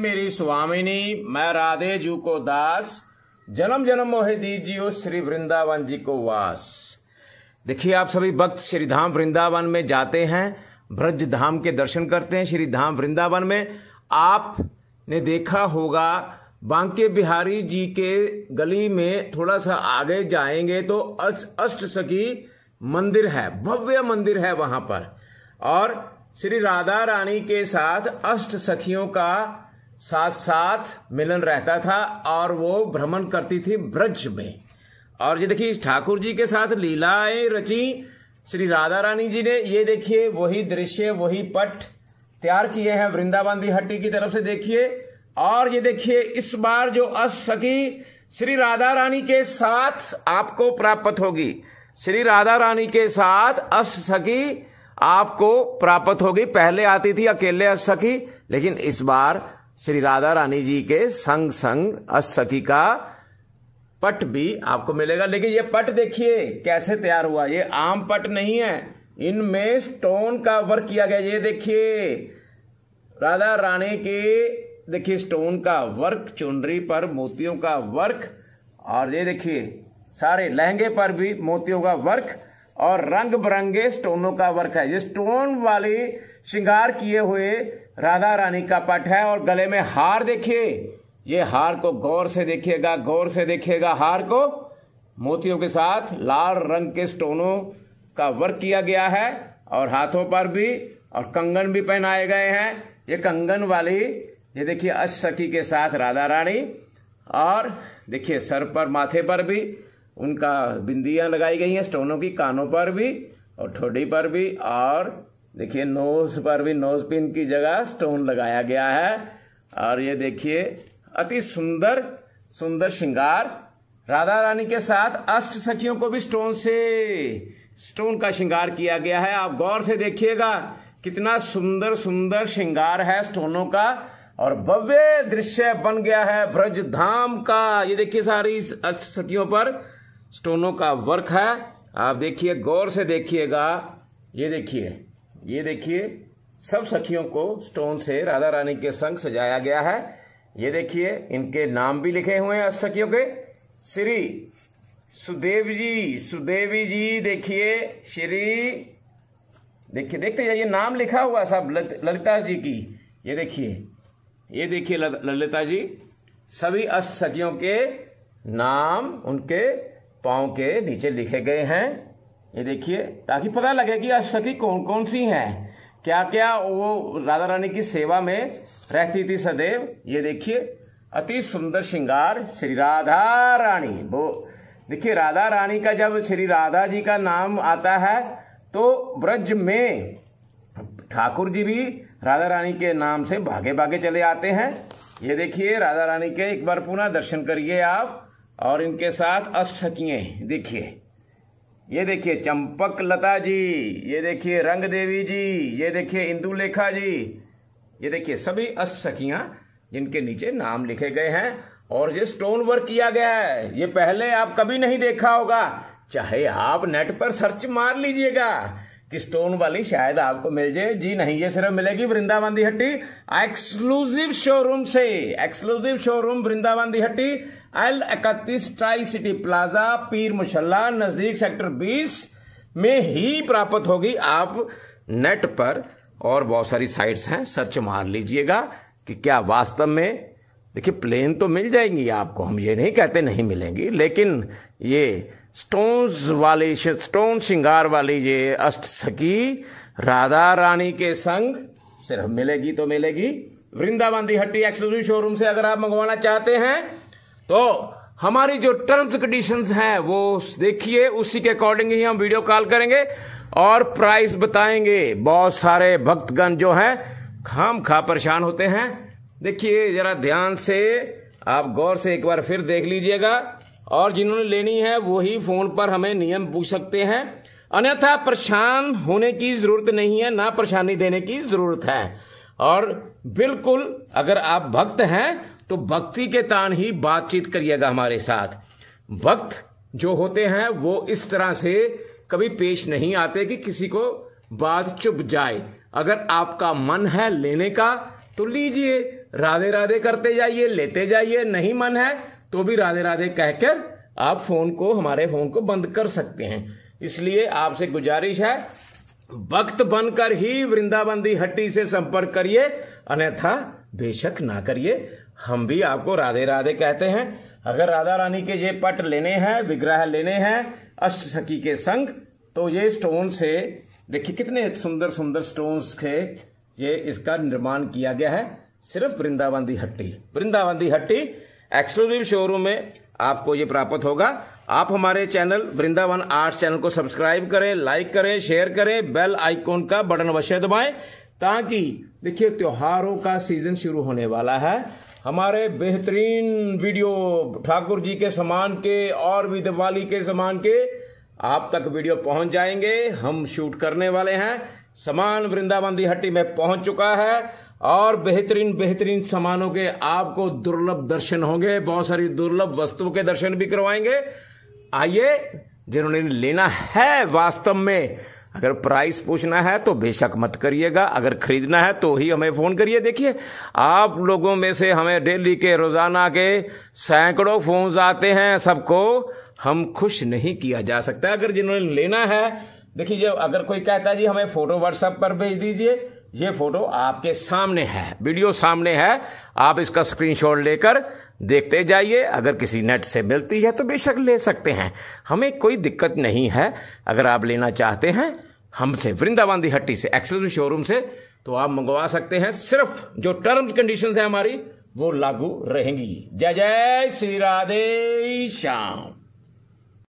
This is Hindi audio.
मेरी स्वामिनी मैं राधे जू को दास जन्म जन्म मोहे दीजियो श्री वृंदावन जी को वास देखिए आप सभी भक्त श्री धाम वृंदावन में जाते हैं ब्रज धाम के दर्शन करते हैं श्री धाम वृंदावन में आपने देखा होगा बांके बिहारी जी के गली में थोड़ा सा आगे जाएंगे तो अष्ट सखी मंदिर है भव्य मंदिर है वहां पर और श्री राधा रानी के साथ अष्ट सखियों का साथ साथ मिलन रहता था और वो भ्रमण करती थी ब्रज में और ये देखिए ठाकुर जी के साथ लीलाएं रची श्री राधा रानी जी ने ये देखिए वही दृश्य वही पट तैयार किए हैं वृंदावन दी हट्टी की तरफ से देखिए और ये देखिए इस बार जो अस सखी श्री राधा रानी के साथ आपको प्राप्त होगी श्री राधा रानी के साथ अस सखी आपको प्राप्त होगी पहले आती थी अकेले अस सखी लेकिन इस बार श्री राधा रानी जी के संग संग अष्टसखी का पट भी आपको मिलेगा लेकिन ये पट देखिए कैसे तैयार हुआ ये आम पट नहीं है इनमें स्टोन का वर्क किया गया ये देखिए राधा रानी के देखिए स्टोन का वर्क चुनरी पर मोतियों का वर्क और ये देखिए सारे लहंगे पर भी मोतियों का वर्क और रंग बिरंगे स्टोनों का वर्क है ये स्टोन वाले श्रृंगार किए हुए राधा रानी का पट है और गले में हार देखिए ये हार को गौर से देखिएगा गौर से देखिएगा हार को मोतियों के साथ लाल रंग के स्टोनों का वर्क किया गया है और हाथों पर भी और कंगन भी पहनाए गए हैं ये कंगन वाली ये देखिए सखी के साथ राधा रानी और देखिए सर पर माथे पर भी उनका बिंदियां लगाई गई हैं स्टोनों की कानों पर भी और ठोडी पर भी और देखिए नोज पर भी नोज पिन की जगह स्टोन लगाया गया है और ये देखिए अति सुंदर सुंदर श्रृंगार राधा रानी के साथ अष्ट सखियों को भी स्टोन से स्टोन का श्रृंगार किया गया है आप गौर से देखिएगा कितना सुंदर सुंदर श्रृंगार है स्टोनों का और भव्य दृश्य बन गया है ब्रज धाम का ये देखिए सारी अष्ट सखियों पर स्टोनों का वर्क है आप देखिए गौर से देखिएगा ये देखिए ये देखिए सब सखियों को स्टोन से राधा रानी के संग सजाया गया है ये देखिए इनके नाम भी लिखे हुए हैं सखियों के श्री सुदेव जी सुदेवी जी देखिए श्री देखिए देखते जाइए नाम लिखा हुआ सब ललिता जी की ये देखिए ये देखिए ललिता जी सभी अष्ट सखियों के नाम उनके पाँव के नीचे लिखे गए हैं ये देखिए ताकि पता लगे कि अष्टकी कौन कौन सी हैं क्या क्या वो राधा रानी की सेवा में रहती थी सदैव ये देखिए अति सुंदर श्रृंगार श्री राधा रानी वो देखिए राधा रानी का जब श्री राधा जी का नाम आता है तो ब्रज में ठाकुर जी भी राधा रानी के नाम से भागे भागे चले आते हैं ये देखिए राधा रानी के एक बार पुनः दर्शन करिए आप और इनके साथ अष्टसखियें देखिए ये देखिए चंपक लता जी ये देखिए रंग देवी जी ये देखिए इंदुलेखा जी ये देखिए सभी अष्टसखियां जिनके नीचे नाम लिखे गए हैं और ये स्टोन वर्क किया गया है ये पहले आप कभी नहीं देखा होगा चाहे आप नेट पर सर्च मार लीजिएगा कि स्टोन वाली शायद आपको मिल जाए जी नहीं ये सिर्फ मिलेगी वृंदावन दी हट्टी एक्सक्लूसिव शोरूम से exclusive showroom Vrindavan Di Hatti L इकतीस ट्राई सिटी प्लाजा पीर मुशल्ला नजदीक सेक्टर 20 में ही प्राप्त होगी आप नेट पर और बहुत सारी साइट्स हैं सर्च मार लीजिएगा कि क्या वास्तव में देखिए प्लेन तो मिल जाएंगी आपको हम ये नहीं कहते नहीं मिलेंगी लेकिन ये स्टोन्स वाले स्टोन श्रृंगार वाली ये अष्ट सखी राधा रानी के संग सिर्फ मिलेगी तो मिलेगी वृंदावन दी हट्टी एक्सक्लूसिव शोरूम से अगर आप मंगवाना चाहते हैं तो हमारी जो टर्म्स कंडीशन हैं वो देखिए उसी के अकॉर्डिंग ही हम वीडियो कॉल करेंगे और प्राइस बताएंगे बहुत सारे भक्तगण जो हैं खाम खा परेशान होते हैं देखिए जरा ध्यान से आप गौर से एक बार फिर देख लीजिएगा और जिन्होंने लेनी है वही फोन पर हमें नियम पूछ सकते हैं अन्यथा परेशान होने की जरूरत नहीं है ना परेशानी देने की जरूरत है और बिल्कुल अगर आप भक्त हैं तो भक्ति के तान ही बातचीत करिएगा हमारे साथ भक्त जो होते हैं वो इस तरह से कभी पेश नहीं आते कि किसी को बात चुप जाए अगर आपका मन है लेने का तो लीजिए राधे राधे करते जाइए लेते जाइए नहीं मन है तो भी राधे राधे कहकर आप फोन को हमारे फोन को बंद कर सकते हैं इसलिए आपसे गुजारिश है वक्त बनकर ही वृंदावन दी हट्टी से संपर्क करिए अन्यथा बेशक ना करिए हम भी आपको राधे राधे कहते हैं अगर राधा रानी के ये पट लेने हैं विग्रह लेने हैं अष्ट सखी के संग तो ये स्टोन से देखिए कितने सुंदर सुंदर स्टोन से ये इसका निर्माण किया गया है सिर्फ वृंदावन दी हट्टी वृंदावन दी हट्टी एक्सक्लूसिव शोरूम में आपको ये प्राप्त होगा आप हमारे चैनल वृंदावन आर्ट्स चैनल को सब्सक्राइब करें लाइक करें शेयर करें बेल आइकॉन का बटन अवश्य दबाएं ताकि देखिए त्योहारों का सीजन शुरू होने वाला है हमारे बेहतरीन वीडियो ठाकुर जी के सामान के और भी दिवाली के सामान के आप तक वीडियो पहुंच जाएंगे हम शूट करने वाले हैं सामान वृंदावन दी हट्टी में पहुंच चुका है और बेहतरीन बेहतरीन सामानों के आपको दुर्लभ दर्शन होंगे बहुत सारी दुर्लभ वस्तुओं के दर्शन भी करवाएंगे आइए जिन्होंने लेना है वास्तव में अगर प्राइस पूछना है तो बेशक मत करिएगा अगर खरीदना है तो ही हमें फ़ोन करिए देखिए आप लोगों में से हमें डेली के रोज़ाना के सैकड़ों फोन आते हैं सबको हम खुश नहीं किया जा सकता अगर जिन्होंने लेना है देखिए जब अगर कोई कहता है जी हमें फ़ोटो व्हाट्सएप पर भेज दीजिए ये फोटो आपके सामने है वीडियो सामने है आप इसका स्क्रीनशॉट लेकर देखते जाइए अगर किसी नेट से मिलती है तो बेशक ले सकते हैं हमें कोई दिक्कत नहीं है अगर आप लेना चाहते हैं हमसे वृंदावन दी हट्टी से एक्सक्लूसिव शोरूम से तो आप मंगवा सकते हैं सिर्फ जो टर्म्स कंडीशंस है हमारी वो लागू रहेंगी जय जय श्री राधे श्याम